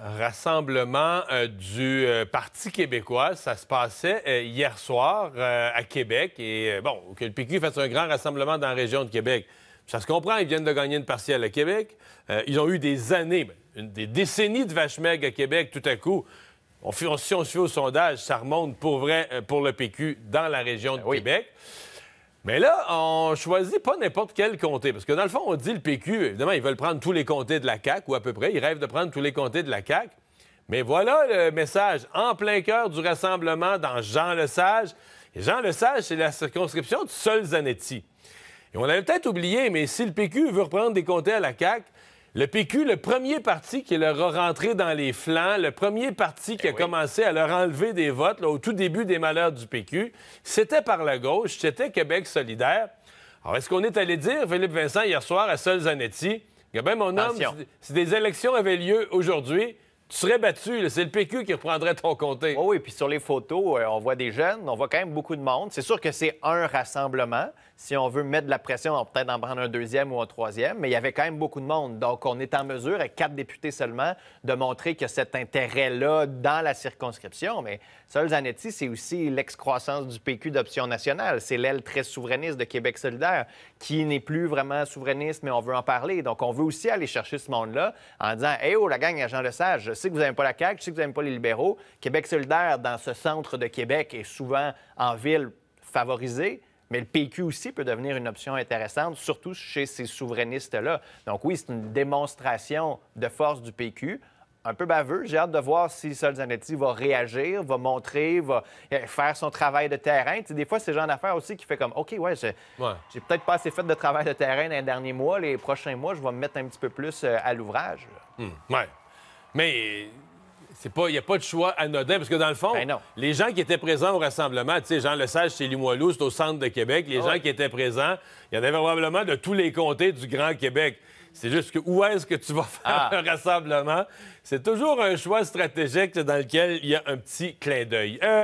rassemblement euh, du euh, Parti québécois. Ça se passait euh, hier soir à Québec. Et bon, que le PQ fasse un grand rassemblement dans la région de Québec, ça se comprend. Ils viennent de gagner une partielle à Québec. ils ont eu des années, ben, des décennies de vaches à Québec tout à coup. On, si on suit au sondage, ça remonte pour vrai pour le PQ dans la région de ah Québec. Mais là, on choisit pas n'importe quel comté. Parce que dans le fond, on dit le PQ, évidemment, ils veulent prendre tous les comtés de la CAQ, ou à peu près. Ils rêvent de prendre tous les comtés de la CAQ. Mais voilà le message en plein cœur du rassemblement dans Jean le sage Jean sage c'est la circonscription de Solzanetti. Et on l'avait peut-être oublié, mais si le PQ veut reprendre des comtés à la CAQ, le PQ, le premier parti qui leur a rentré dans les flancs, le premier parti qui eh a commencé à leur enlever des votes au tout début des malheurs du PQ, c'était par la gauche, c'était Québec solidaire. Alors, est-ce qu'on est allé dire, Philippe Vincent, hier soir à Sol Zanetti, eh mon homme, si des élections avaient lieu aujourd'hui, tu serais battu. C'est le PQ qui reprendrait ton comté. Oh oui, puis sur les photos, euh, on voit des jeunes, on voit quand même beaucoup de monde. C'est sûr que c'est un rassemblement. Si on veut mettre de la pression, on peut peut-être en prendre un deuxième ou un troisième, mais il y avait quand même beaucoup de monde. Donc, on est en mesure, avec quatre députés seulement, de montrer que cet intérêt-là dans la circonscription. Mais Sol Zanetti, c'est aussi l'excroissance du PQ d'option nationale. C'est l'aile très souverainiste de Québec solidaire, qui n'est plus vraiment souverainiste, mais on veut en parler. Donc, on veut aussi aller chercher ce monde-là en disant Hé, oh, la gang agent le sage je sais que vous n'aimez pas la CAQ, je sais que vous n'aimez pas les libéraux. Québec solidaire, dans ce centre de Québec, est souvent en ville favorisée. Mais le PQ aussi peut devenir une option intéressante, surtout chez ces souverainistes-là. Donc oui, c'est une démonstration de force du PQ. Un peu baveux. J'ai hâte de voir si Sol Zanetti va réagir, va montrer, va euh, faire son travail de terrain. des fois, c'est le genre d'affaires aussi qui fait comme OK, ouais, j'ai peut-être pas assez fait de travail de terrain dans les derniers mois. Les prochains mois, je vais me mettre un petit peu plus euh, à l'ouvrage. Hum, ouais. Mais il euh, n'y a pas de choix anodin, parce que dans le fond, ben les gens qui étaient présents au rassemblement, tu sais, Jean Lesage, chez Limoilou, c'est au centre de Québec, les ah gens qui étaient présents, il y en avait probablement de tous les comtés du Grand Québec. C'est juste que où est-ce que tu vas faire ah. un rassemblement? C'est toujours un choix stratégique dans lequel il y a un petit clin d'œil. Euh,